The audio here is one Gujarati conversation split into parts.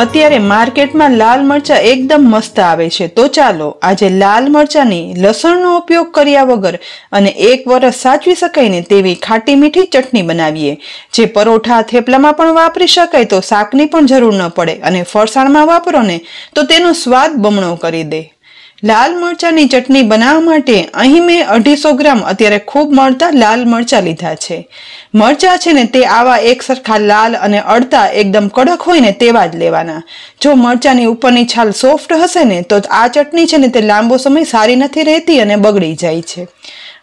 અત્યારે માર્કેટમાં લાલ મરચાં એકદમ મસ્ત આવે છે તો ચાલો આજે લાલ મરચાંની લસણનો ઉપયોગ કર્યા વગર અને એક વરસ સાચવી શકાય ને તેવી ખાટી મીઠી ચટણી બનાવીએ જે પરોઠા થેપલામાં પણ વાપરી શકાય તો શાકની પણ જરૂર ન પડે અને ફરસાણમાં વાપરો ને તો તેનો સ્વાદ બમણો કરી દે લાલ મરચાની ચટણી બનાવવા માટે અહીં મેં અઢીસો ગ્રામ અત્યારે ખૂબ મળતા લાલ મરચાં લીધા છે મરચાં છે ને તે આવા એકસરખા લાલ અને અડતા એકદમ કડક હોય ને તેવા જ લેવાના જો મરચાંની ઉપરની છાલ સોફ્ટ હશે ને તો આ ચટણી છે ને તે લાંબો સમય સારી નથી રહેતી અને બગડી જાય છે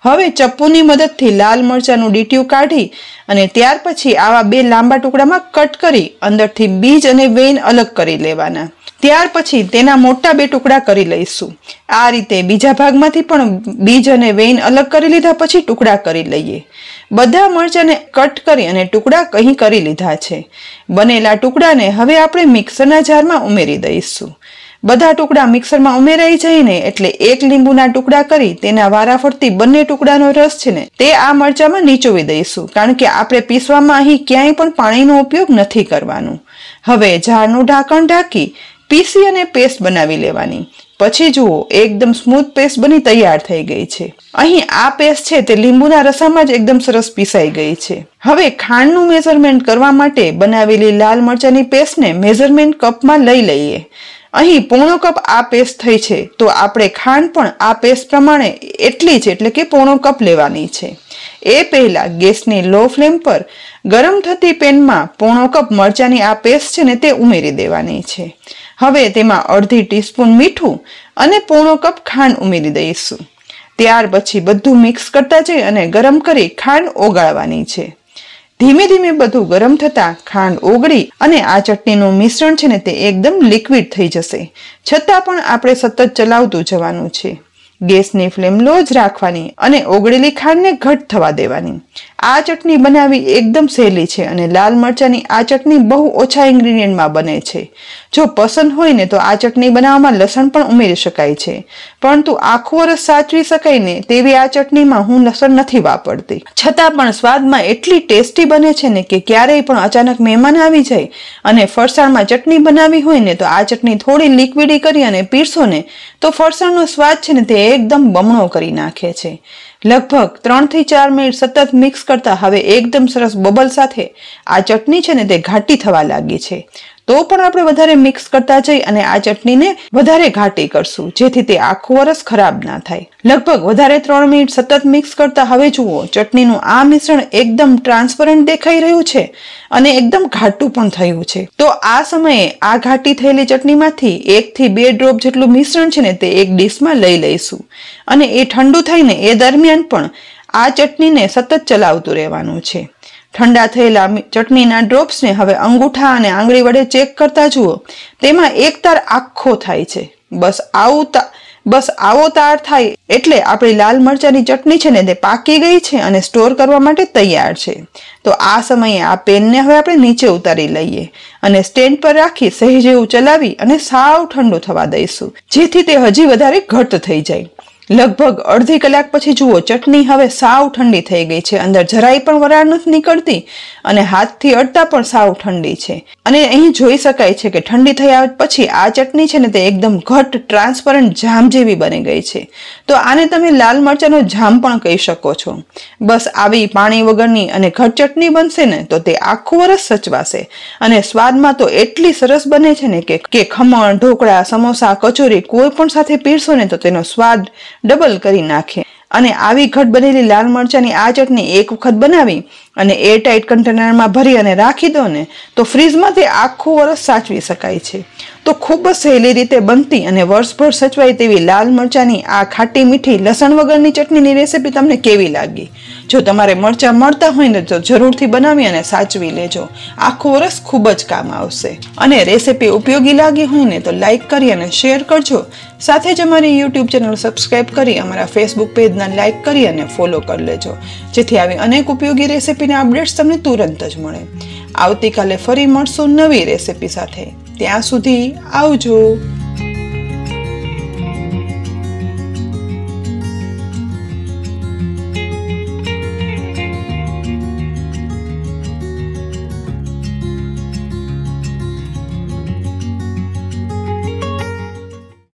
હવે ચપ્પુની મદદથી લાલ મરચાંનું ડીટ્યુ કાઢી અને ત્યાર પછી આવા બે લાંબા ટુકડામાં કટ કરી અંદરથી બીજ અને વેઇન અલગ કરી લેવાના ત્યાર પછી તેના મોટા બે ટુકડા કરી લઈશું આ રીતે બીજા ભાગમાંથી પણ બીજ અને વેઇન અલગ કરી લીધા પછી ટુકડા કરી લઈએ બધા મરચાંને કટ કરી અને ટુકડા કહી કરી લીધા છે બનેલા ટુકડાને હવે આપણે મિક્સરના જારમાં ઉમેરી દઈશું બધા ટુકડા મિક્સરમાં ઉમેરાઈ જઈને એટલે એક લીંબુના ટુકડા કરી તેના વારા ફરતી બંને ટુકડાનો રસ છે ને તે આ મરચામાં નીચોવી દઈશું કારણ કે આપણે પીસવામાં અહીં ક્યાંય પણ પાણીનો ઉપયોગ નથી કરવાનો હવે ઝાડનું ઢાંકણ ઢાંકી પીસી અને પેસ્ટ બનાવી લેવાની પછી જુઓ એકદમ સ્મૂથ પેસ્ટ બની તૈયાર થઈ ગઈ છે અહીં આ પેસ્ટ છે તે લીંબુના રસામાં જ એકદમ સરસ પીસાઈ ગઈ છે હવે ખાંડનું મેઝરમેન્ટ કરવા માટે બનાવેલી લાલ મરચાની પેસ્ટને મેઝરમેન્ટ કપમાં લઈ લઈએ અહીં પોણો કપ આ પેસ્ટ થઈ છે તો આપણે ખાંડ પણ આ પેસ્ટ પ્રમાણે એટલી જ એટલે કે પોણો કપ લેવાની છે એ પહેલાં ગેસની લો ફ્લેમ પર ગરમ થતી પેનમાં પોણો કપ મરચાની આ પેસ્ટ છે ને તે ઉમેરી દેવાની છે હવે તેમાં અડધી ટીસ્પૂન મીઠું અને પોણો કપ ખાંડ ઉમેરી દઈશું ત્યાર પછી બધું મિક્સ કરતા જઈ અને ગરમ કરી ખાંડ ઓગાળવાની છે ધીમે ધીમે બધું ગરમ થતાં ખાંડ ઓગળી અને આ ચટણીનું મિશ્રણ છે ને તે એકદમ લિક્વિડ થઈ જશે છતાં પણ આપણે સતત ચલાવતું જવાનું છે ગેસની ફ્લેમ લો જ રાખવાની અને ઓગળેલી ખાંડને ઘટ થવા દેવાની આ ચટણી બનાવવી એકદમ સહેલી છે અને લાલ મરચાંની આ ચટણી બહુ ઓછા ઇન્ગ્રીડિયન્ટમાં બને છે જો પસંદ હોય ને તો આ ચટણી બનાવવામાં લસણ પણ ઉમેરી શકાય છે પરંતુ આખો વરસ સાચવી શકાય ને તેવી આ ચટણીમાં હું લસણ નથી વાપરતી છતાં પણ સ્વાદમાં એટલી ટેસ્ટી બને છે ને કે ક્યારેય પણ અચાનક મહેમાન આવી જાય અને ફરસાણમાં ચટણી બનાવી હોય ને તો આ ચટણી થોડી લિક્વિડી કરી અને પીરસો ને તો ફરસાણનો સ્વાદ છે ને તે એકદમ બમણો કરી નાખે છે લગભગ ત્રણથી ચાર મિનિટ સતત મિક્સ કરતા હવે એકદમ સરસ બબલ સાથે આ ચટણી છે ને તે ઘાટી થવા લાગી છે તો પણ આપણે વધારે મિક્સ કરતા જઈ અને આ ચટણીને વધારે ઘાટી કરશું જેથી તે આખું વરસ ખરાબ ના થાય લગભગ વધારે ત્રણ મિનિટ સતત મિક્સ કરતા હવે જુઓ ચટણીનું આ મિશ્રણ એકદમ ટ્રાન્સપરન્ટ દેખાઈ રહ્યું છે અને એકદમ ઘાટું પણ થયું છે તો આ સમયે આ ઘાટી થયેલી ચટણીમાંથી એકથી બે ડ્રોપ જેટલું મિશ્રણ છે ને તે એક ડીશમાં લઈ લઈશું અને એ ઠંડુ થઈને એ દરમિયાન પણ આ ચટણીને સતત ચલાવતું રહેવાનું છે ઠંડા થયેલા ચટણીના ડ્રોપ્સને હવે અંગૂઠા અને આંગળી વડે ચેક કરતા જુઓ તેમાં એક તાર આખો થાય છે બસ આવું બસ આવો તાર થાય એટલે આપણી લાલ મરચાની ચટણી છે ને તે પાકી ગઈ છે અને સ્ટોર કરવા માટે તૈયાર છે તો આ સમયે આ પેનને હવે આપણે નીચે ઉતારી લઈએ અને સ્ટેન્ડ પર રાખી સહેજ એવું ચલાવી અને સાવ ઠંડુ થવા દઈશું જેથી તે હજી વધારે ઘટ થઈ જાય લગભગ અડધી કલાક પછી જુઓ ચટણી હવે સાવ ઠંડી થઈ ગઈ છે અંદર જરાય પણ વરાળ નથી નીકળતી અને હાથથી અડતા પણ સાવ ઠંડી છે અને અહીં જોઈ શકાય છે કે ઠંડી થયા પછી આ ચટણી છે ને તે એકદમ ઘટ ટ્રાન્સપરન્ટ જામ જેવી બની ગઈ છે તો આને તમે લાલ મરચાંનો જામ પણ કહી શકો છો બસ આવી પાણી વગરની અને ઘટ ચટણી બનશે ને તો તે આખું વરસ સચવાશે અને સ્વાદમાં તો એટલી સરસ બને છે ને કે ખમણ ઢોકળા સમોસા કચોરી કોઈ પણ સાથે પીરશો ને તો તેનો સ્વાદ ડબલ કરી નાખે અને આવી ઘટ બનેલી લાલ મરચાંની આ ચટણી એક વખત બનાવી અને એરટાઇટ કન્ટેનરમાં ભરી અને રાખી દો ને તો ફ્રીજમાં તે આખું વરસ સાચવી શકાય છે તો ખૂબ જ સહેલી રીતે બનતી અને વર્ષભર સચવાય તેવી લાલ મરચાંની આ ખાટી મીઠી લસણ વગરની ચટણીની રેસીપી તમને કેવી લાગી જો તમારે મરચાં મળતા હોય ને તો જરૂરથી બનાવી અને સાચવી લેજો આખો વરસ ખૂબ જ કામ આવશે અને રેસીપી ઉપયોગી લાગી હોય ને તો લાઇક કરી અને શેર કરજો સાથે જ અમારી યુટ્યુબ ચેનલ સબસ્ક્રાઈબ કરી અમારા ફેસબુક પેજને લાઇક કરી અને ફોલો કરી લેજો જેથી આવી અનેક ઉપયોગી રેસીપીના અપડેટ્સ તમને તુરંત જ મળે આવતીકાલે ફરી મળશું નવી રેસીપી સાથે ત્યાં સુધી આવજો